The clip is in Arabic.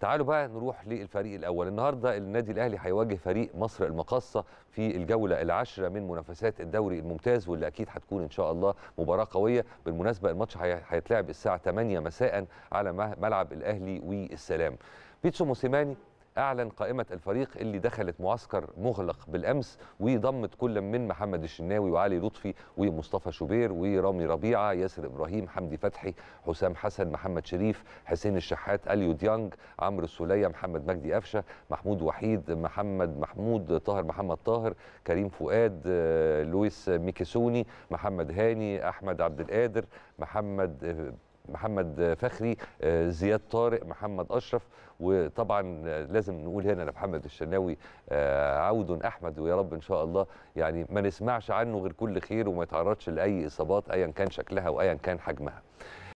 تعالوا بقى نروح للفريق الاول النهارده النادي الاهلي هيواجه فريق مصر المقاصه في الجوله العاشره من منافسات الدوري الممتاز واللي اكيد هتكون ان شاء الله مباراه قويه بالمناسبه الماتش هيتلعب الساعه 8 مساء على ملعب الاهلي والسلام بيتسو موسيماني اعلن قائمه الفريق اللي دخلت معسكر مغلق بالامس وضمت كل من محمد الشناوي وعلي لطفي ومصطفى شوبير ورامي ربيعه ياسر ابراهيم حمدي فتحي حسام حسن محمد شريف حسين الشحات اليو ديانج عمرو السوليه محمد مجدي قفشه محمود وحيد محمد محمود طاهر محمد طاهر كريم فؤاد آه، لويس ميكيسوني محمد هاني احمد عبد القادر محمد آه، محمد فخري آه، زياد طارق محمد اشرف وطبعا لازم نقول هنا لمحمد الشناوي آه، عود احمد ويا رب ان شاء الله يعني ما نسمعش عنه غير كل خير وما يتعرضش لاي اصابات ايا كان شكلها وايا كان حجمها